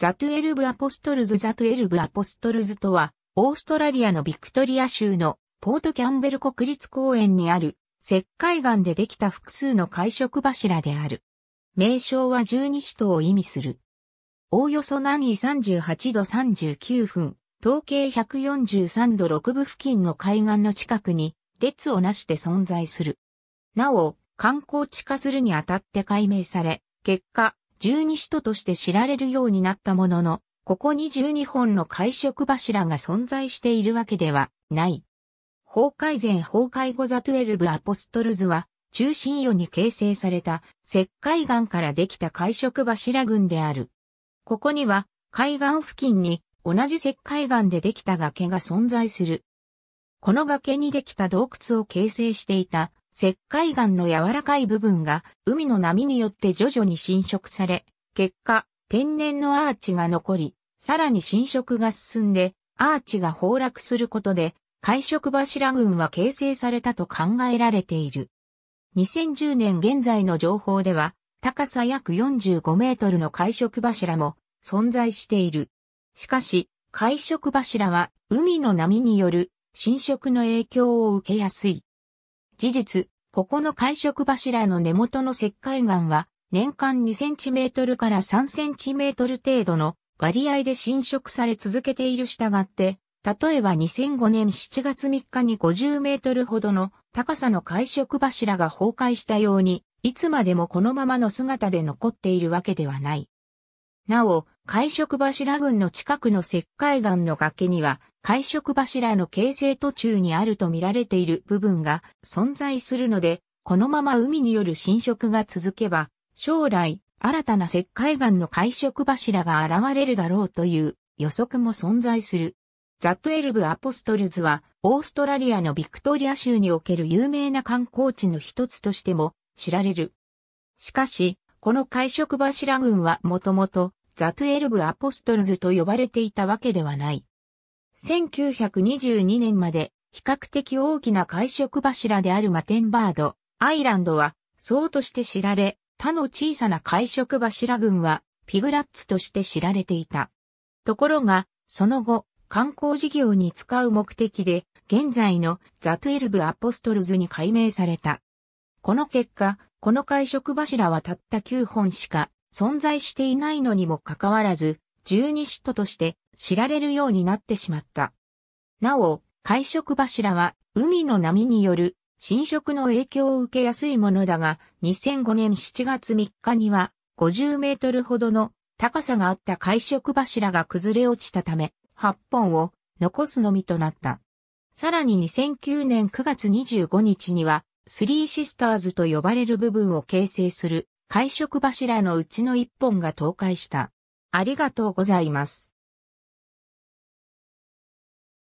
ザ・トゥエルブ・アポストルズザ・トゥエルブ・アポストルズとは、オーストラリアのビクトリア州のポートキャンベル国立公園にある石灰岩でできた複数の会食柱である。名称は十二使徒を意味する。おおよそ南緯38度39分、東経143度6部付近の海岸の近くに列をなして存在する。なお、観光地化するにあたって解明され、結果、十二使徒として知られるようになったものの、ここに12本の会食柱が存在しているわけではない。崩壊前崩壊後ザトゥエルブアポストルズは、中心世に形成された石灰岩からできた会食柱群である。ここには海岸付近に同じ石灰岩でできた崖が存在する。この崖にできた洞窟を形成していた石灰岩の柔らかい部分が海の波によって徐々に侵食され、結果、天然のアーチが残り、さらに侵食が進んで、アーチが崩落することで、海食柱群は形成されたと考えられている。2010年現在の情報では、高さ約45メートルの海食柱も存在している。しかし、海食柱は海の波による侵食の影響を受けやすい。事実、ここの会食柱の根元の石灰岩は、年間2センチメートルから3センチメートル程度の割合で侵食され続けている従って、例えば2005年7月3日に50メートルほどの高さの会食柱が崩壊したように、いつまでもこのままの姿で残っているわけではない。なお、海食柱群の近くの石灰岩の崖には、海食柱の形成途中にあると見られている部分が存在するので、このまま海による侵食が続けば、将来、新たな石灰岩の海食柱が現れるだろうという予測も存在する。ザ・トゥエルブ・アポストルズは、オーストラリアのビクトリア州における有名な観光地の一つとしても知られる。しかし、この海食柱群はもともとザ・トゥエルブ・アポストルズと呼ばれていたわけではない。1922年まで比較的大きな会食柱であるマテンバード、アイランドは、そうとして知られ、他の小さな会食柱群は、ピグラッツとして知られていた。ところが、その後、観光事業に使う目的で、現在のザ・トゥエルブ・アポストルズに改名された。この結果、この会食柱はたった9本しか存在していないのにもかかわらず、十二使徒として知られるようになってしまった。なお、会食柱は海の波による侵食の影響を受けやすいものだが、2005年7月3日には50メートルほどの高さがあった会食柱が崩れ落ちたため、8本を残すのみとなった。さらに2009年9月25日には、スリーシスターズと呼ばれる部分を形成する会食柱のうちの一本が倒壊した。ありがとうございます。